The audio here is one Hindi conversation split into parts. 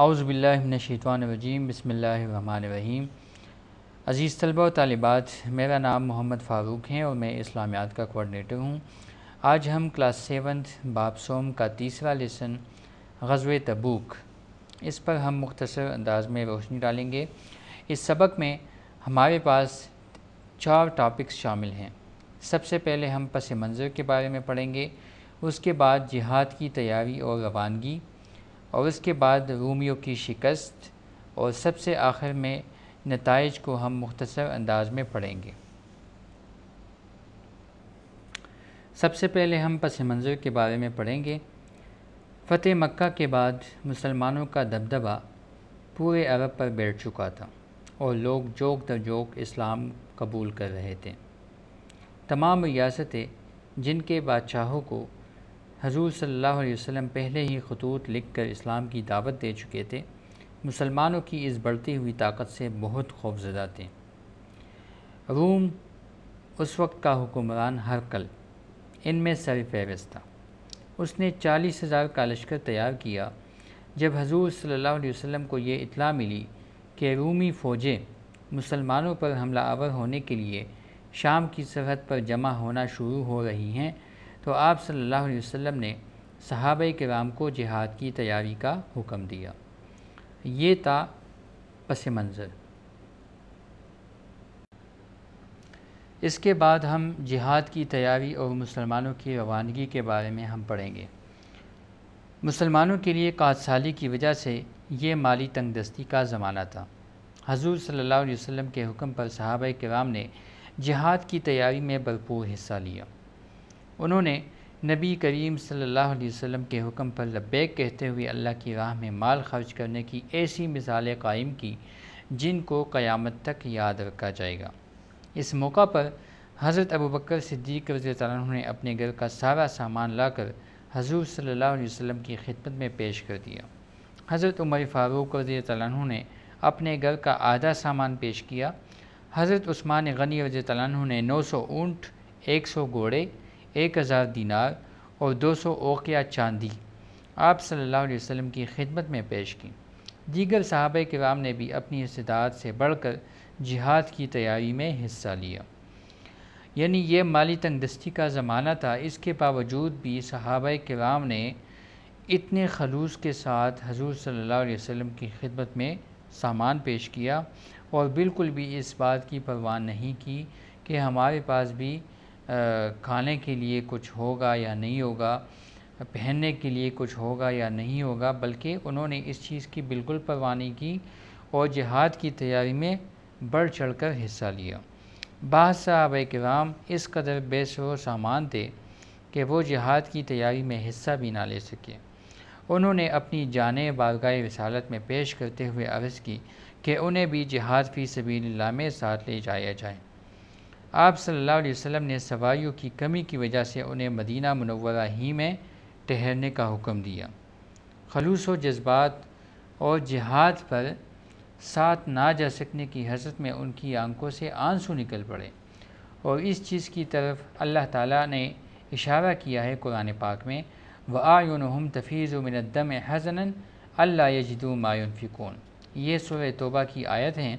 आउज़बिल्लिनशैतवानवजीम वहीम अज़ीज़ तलबा तलबात मेरा नाम मोहम्मद फ़ारूक हैं और मैं इस्लामियात का कोऑर्डिनेटर हूँ आज हम क्लास सेवन्थ सोम का तीसरा लेसन गज़व तबूक इस पर हम मुख्तर अंदाज में रोशनी डालेंगे इस सबक में हमारे पास चार टॉपिक्स शामिल हैं सबसे पहले हम पस मंज़र के बारे में पढ़ेंगे उसके बाद जिहाद की तैयारी और रवानगी और उसके बाद रूमियों की शिकस्त और सबसे आखिर में नतज को हम मुख्तसर अंदाज में पढ़ेंगे सबसे पहले हम पस मंज़र के बारे में पढ़ेंगे फ़तेह मक्का के बाद मुसलमानों का दबदबा पूरे अरब पर बैठ चुका था और लोग जोक दर जोक इस्लाम कबूल कर रहे थे तमाम रियासतें जिनके बादशाहों को हजूर सल्लल्लाहु अलैहि वसल्लम पहले ही खतूत लिखकर इस्लाम की दावत दे चुके थे मुसलमानों की इस बढ़ती हुई ताकत से बहुत खौफजदा थे रूम उस वक्त का हुक्मरान हरकल इनमें सर फहरस्त था उसने चालीस हज़ार का लश्कर तैयार किया जब हजूर सल्ला वसम को ये इतला मिली कि रूमी फ़ौजें मुसलमानों पर हमला आवर होने के लिए शाम की सरहद पर जमा होना शुरू हो रही हैं तो आप सल्लल्लाहु अलैहि वसल्लम ने सहाब राम को जिहाद की तैयारी का हुक्म दिया ये था पस मंज़र इसके बाद हम जिहाद की तैयारी और मुसलमानों की रवानगी के बारे में हम पढ़ेंगे मुसलमानों के लिए कादसाली की वजह से ये माली तंगदस्ती का ज़माना था हजूर सल्लल्लाहु अलैहि वसल्लम के हुक्म पर सहाबा कराम ने जिहाद की तैयारी में भरपूर हिस्सा लिया उन्होंने नबी करीम सल्लल्लाहु अलैहि वसल्लम के हुक्म पर लब्बैक कहते हुए अल्लाह की राह में माल खर्च करने की ऐसी मिसालें कायम की जिनको क़यामत तक याद रखा जाएगा इस मौका पर हज़रत अबू बकर सिद्दीक रजी ने अपने घर का सारा सामान लाकर हजूर अलैहि वसल्लम की खिदमत में पेश कर दिया हज़रत उमर फ़ारूक रजी ने अपने घर का आधा सामान पेश किया हज़रत उस्मान गनी रजी ने नौ सौ ऊँट एक सौ घोड़े एक हज़ार दीनार और दो सौ ओकिया चांदी आप सल्लल्लाहु अलैहि वसल्लम की खिदमत में पेश की दीगर साहब कराम ने भी अपनी इस्तात से बढ़कर जिहाद की तैयारी में हिस्सा लिया यानी यह माली तंगदस्ती का ज़माना था इसके बावजूद भी सहाब कराम ने इतने खलूस के साथ हजूर सल्लल्लाहु अलैहि वसल्लम की खिदमत में सामान पेश किया और बिल्कुल भी इस बात की परवाह नहीं की कि हमारे पास भी खाने के लिए कुछ होगा या नहीं होगा पहनने के लिए कुछ होगा या नहीं होगा बल्कि उन्होंने इस चीज़ की बिल्कुल परवानी की और जिहाद की तैयारी में बढ़ चढ़ कर हिस्सा लिया बाद साहब कराम इस कदर बेसर सामान थे कि वो जिहाद की तैयारी में हिस्सा भी ना ले सके उन्होंने अपनी जान बारगाह रसालत में पेश करते हुए अर्ज़ की कि उन्हें भी जिहाद फ़ी सबील्ला में साथ ले जाया जाए आप सल्लल्लाहु अलैहि वसल्लम ने सवारियों की कमी की वजह से उन्हें मदीना मनवरा ही में ठहरने का हुक्म दिया खलूस व जज्बात और जिहाद पर साथ ना जा सकने की हसरत में उनकी आंखों से आंसू निकल पड़े और इस चीज़ की तरफ अल्लाह ताला ने इशारा किया है कुरान पाक में व आयुन हम तफीज़ मिनदम हजनन अल्ला यजदू मायुनफिकून ये सुर तोबा की आयत हैं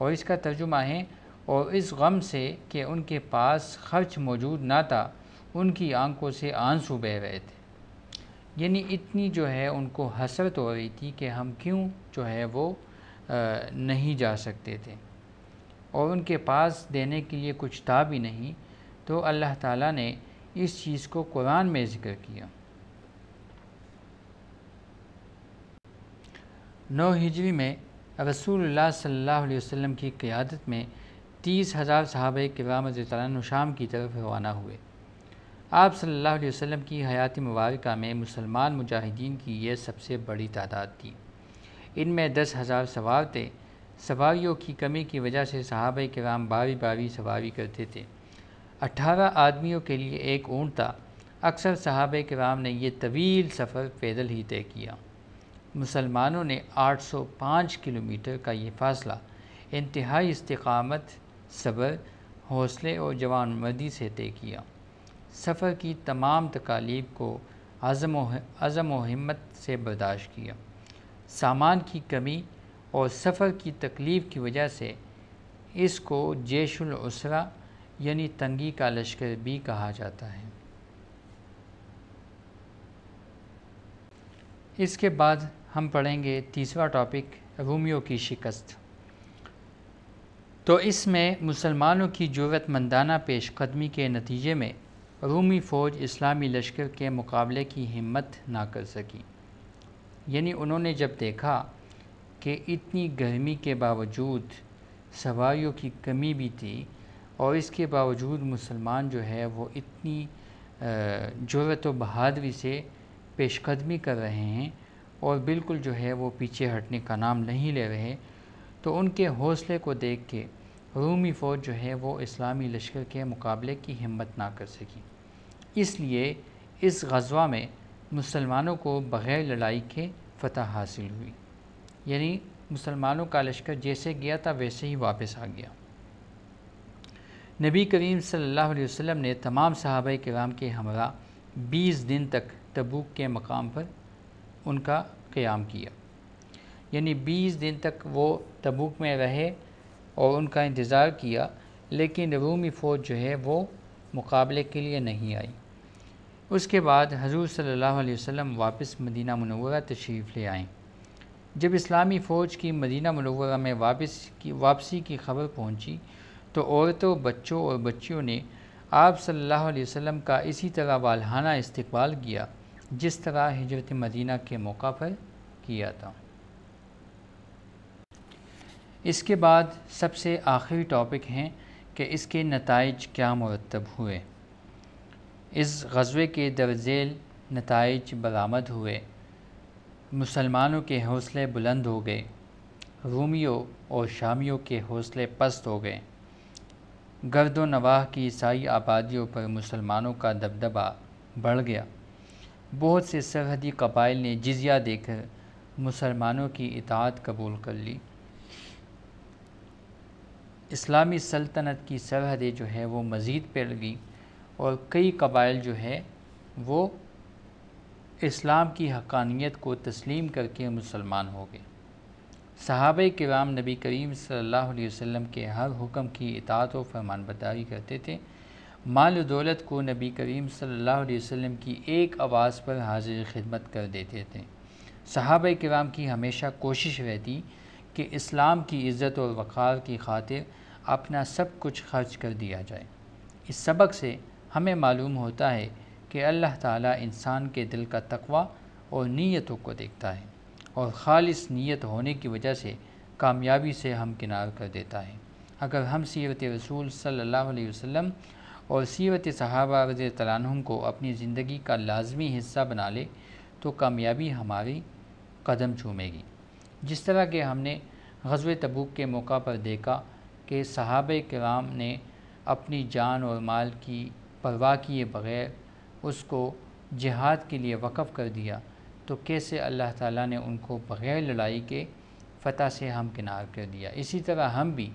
और इसका तर्जुमा है और इस गम से कि उनके पास खर्च मौजूद ना था उनकी आंखों से आंसू बह रहे थे यानी इतनी जो है उनको हसरत हो रही थी कि हम क्यों जो है वो नहीं जा सकते थे और उनके पास देने के लिए कुछ था भी नहीं तो अल्लाह ताला ने इस चीज़ को कुरान में ज़िक्र किया नौ हिजरी में रसूलुल्लाह सल्लल्लाहु अलैहि वसल्लम की क़्यादत में तीस हज़ार साहब कराम शाम की तरफ रवाना हुए आप सल्लल्लाहु अलैहि वसल्लम की हयाती मुबारक में मुसलमान मुजाहिदीन की यह सबसे बड़ी तादाद थी इनमें दस हज़ार सवार थे की कमी की वजह से साहब कराम बारी बारी सवारी करते थे अट्ठारह आदमियों के लिए एक ऊँट था अक्सर साहब कराम ने यह तवील सफ़र पैदल ही तय किया मुसलमानों ने 805 किलोमीटर का ये फासला इंतहाई इस्तकामत सब्र हौसले और जवान मर्दी से तय किया सफ़र की तमाम तकालीब को अज़म अज़म हिम्मत से बर्दाश्त किया सामान की कमी और सफ़र की तकलीफ़ की वजह से इसको जैशुलसरा यानी तंगी का लश्कर भी कहा जाता है इसके बाद हम पढ़ेंगे तीसरा टॉपिक रूमियों की शिकस्त तो इसमें मुसलमानों की ज़रूरतमंदाना पेश कदमी के नतीजे में रूमी फ़ौज इस्लामी लश्कर के मुकाबले की हिम्मत ना कर सकी यानी उन्होंने जब देखा कि इतनी गर्मी के बावजूद सवारीों की कमी भी थी और इसके बावजूद मुसलमान जो है वो इतनी जरूरत व बहादुरी से पेशकदमी कर रहे हैं और बिल्कुल जो है वो पीछे हटने का नाम नहीं ले रहे तो उनके हौसले को देख के रूमी फ़ौज जो है वो इस्लामी लश्कर के मुकाबले की हिम्मत ना कर सकी इसलिए इस गजवा में मुसलमानों को बग़ैर लड़ाई के फतह हासिल हुई यानी मुसलमानों का लश्कर जैसे गया था वैसे ही वापस आ गया नबी करीम सल्लल्लाहु अलैहि वसल्लम ने तमाम सहाबा कराम के हमरा 20 दिन तक तबूक के मकाम पर उनका क़्याम किया यानी 20 दिन तक वो तबूक में रहे और उनका इंतज़ार किया लेकिन रूमी फ़ौज जो है वो मुकाबले के लिए नहीं आई उसके बाद हजूर सल्लल्लाहु अलैहि वसल्लम वापस मदीना मनवरा तशरीफ़ ले आए जब इस्लामी फ़ौज की मदीना मनवरा में वापस की वापसी की खबर पहुंची तो औरतों बच्चों और बच्चियों ने आप सल्लल्लाहु अलैहि वसल्लम का इसी तरह वालहाना इस्तकबाल किया जिस तरह हिजरत मदीना के मौका पर किया था इसके बाद सबसे आखिरी टॉपिक हैं कि इसके नतज क्या मरतब हुए इस गज़े के दर्जेल नतज बरामद हुए मुसलमानों के हौसले बुलंद हो गए रूमियों और शामियों के हौसले पस्त हो गए गर्द नवाह की ईसाई आबादियों पर मुसलमानों का दबदबा बढ़ गया बहुत से सरहदी कबाइल ने जिजिया देकर मुसलमानों की इतात कबूल कर ली इस्लामी सल्तनत की सरहदें जो है वो मज़ीद फैल गई और कई कबाइल जो है वो इस्लाम की हकानियत को तस्लीम करके मुसलमान हो गए सहाब कराम नबी करीम सल्लल्लाहु अलैहि वसल्लम के हर हुक्म की इतात व बदारी करते थे माल दौलत को नबी करीम सल्लल्लाहु अलैहि वसल्लम की एक आवाज़ पर हाजिर खिदमत कर देते थे सहाब राम की हमेशा कोशिश रहती कि इस्लाम की इज़्ज़त और वक़ार की खातिर अपना सब कुछ खर्च कर दिया जाए इस सबक से हमें मालूम होता है कि अल्लाह ताला इंसान के दिल का तकवा और नीयतों को देखता है और ख़ालिस नीयत होने की वजह से कामयाबी से हमकिनार कर देता है अगर हम सीरत रसूल सल्लल्लाहु अलैहि वसल्लम और सीरत सहाबा रज को अपनी ज़िंदगी का लाजमी हिस्सा बना ले तो कामयाबी हमारी कदम चूमेगी जिस तरह के हमने गजब तबूक के मौका पर देखा कि सहाब कराम ने अपनी जान और माल की परवाह किए बग़ैर उसको जिहाद के लिए वक़ कर दिया तो कैसे अल्लाह ताला ने उनको बग़ैर लड़ाई के फ़तह से हमकिनार कर दिया इसी तरह हम भी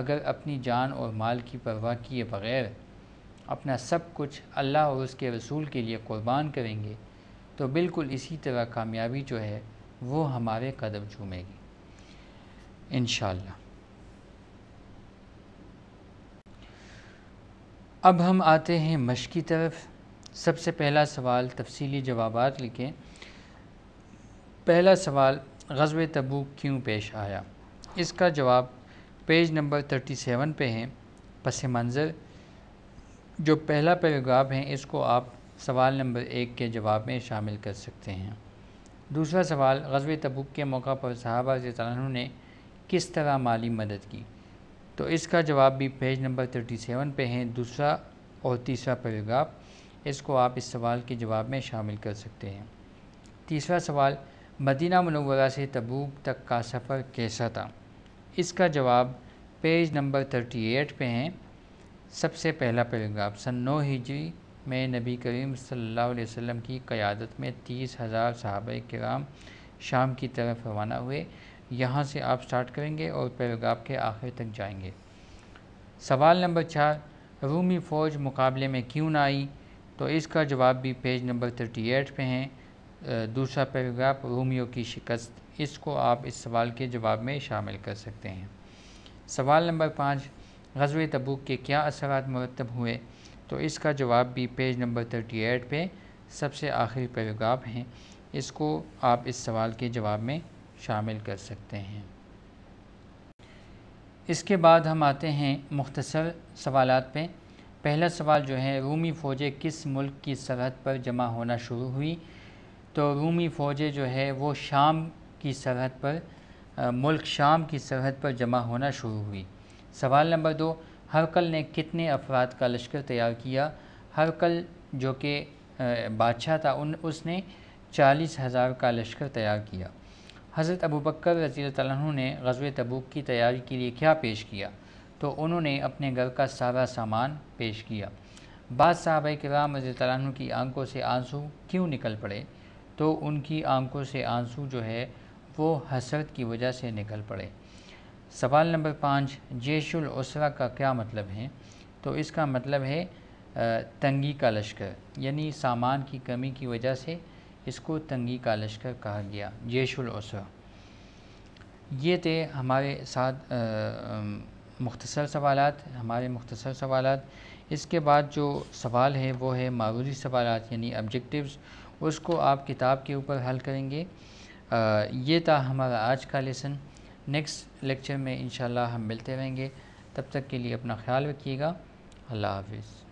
अगर अपनी जान और माल की परवाह किए बग़ैर अपना सब कुछ अल्लाह और उसके रसूल के लिए क़ुरबान करेंगे तो बिल्कुल इसी तरह कामयाबी जो है वो हमारे कदम चूमेगी इनशा अब हम आते हैं मश की तरफ सबसे पहला सवाल तफसीली जवाब लिखें पहला सवाल गजब तबूक क्यों पेश आया इसका जवाब पेज नंबर थर्टी सेवन पर है पस मंज़र जो पहला पैराग्राफ है इसको आप सवाल नंबर एक के जवाब में शामिल कर सकते हैं दूसरा सवाल गजब तबुक के मौका पर साहबा जतानों ने किस तरह माली मदद की तो इसका जवाब भी पेज नंबर थर्टी सेवन पर है दूसरा और तीसरा पैराग्राफ इसको आप इस सवाल के जवाब में शामिल कर सकते हैं तीसरा सवाल मदीना मनवरा से तबूक तक का सफ़र कैसा था इसका जवाब पेज नंबर थर्टी एट पर हैं सबसे पहला पैराग्राफ सन नौ हिजरी में नबी करीम सल्लल्लाहु अलैहि वसल्लम की क़्यादत में तीस हज़ार सहाब कराम शाम की तरफ रवाना हुए यहाँ से आप स्टार्ट करेंगे और पैराग्राफ के आखिर तक जाएंगे सवाल नंबर चार रूमी फ़ौज मुकाबले में क्यों ना आई तो इसका जवाब भी पेज नंबर थर्टी एट पर हैं दूसरा पैरोग्राफ रूमियों की शिकस्त इसको आप इस सवाल के जवाब में शामिल कर सकते हैं सवाल नंबर पाँच गजव तबूक के क्या असरात मरतब हुए तो इसका जवाब भी पेज नंबर थर्टी एट पर सबसे आखिरी पैराग्राफ हैं इसको आप इस सवाल के जवाब में शामिल कर सकते हैं इसके बाद हम आते हैं मुख्तसर सवाल पे पहला सवाल जो है रूमी फ़ौजें किस मुल्क की सरहद पर जमा होना शुरू हुई तो रूमी फ़ौजें जो है वो शाम की सरहद पर आ, मुल्क शाम की सरहद पर जमा होना शुरू हुई सवाल नंबर दो हरकल ने कितने अफराद का लश्कर तैयार किया हरकल जो कि बादशाह था उन उसने चालीस हज़ार का लश्कर तैयार किया हज़रत अबू बकर रजी तु ने गजब तबूक की तैयारी के लिए क्या पेश किया तो उन्होंने अपने घर का सारा सामान पेश किया बाद साहब कराम रजी तु की आंखों से आंसू क्यों निकल पड़े तो उनकी आंखों से आंसू जो है वो हसरत की वजह से निकल पड़े सवाल नंबर पाँच जेशुल उसरा का क्या मतलब है तो इसका मतलब है तंगी का लश्कर यानी सामान की कमी की वजह से इसको तंगी का लश्कर कहा गया जेशुल उसरा ये थे हमारे साथ मुख्तसर सवाल हमारे मुख्तसर सवाल इसके बाद जो सवाल है वो है मारूजी सवाल यानी ऑब्जेक्टिव्स उसको आप किताब के ऊपर हल करेंगे आ, ये था हमारा आज का लेसन नेक्स्ट लेक्चर में इन हम मिलते रहेंगे तब तक के लिए अपना ख्याल रखिएगा अल्लाह हाफिज़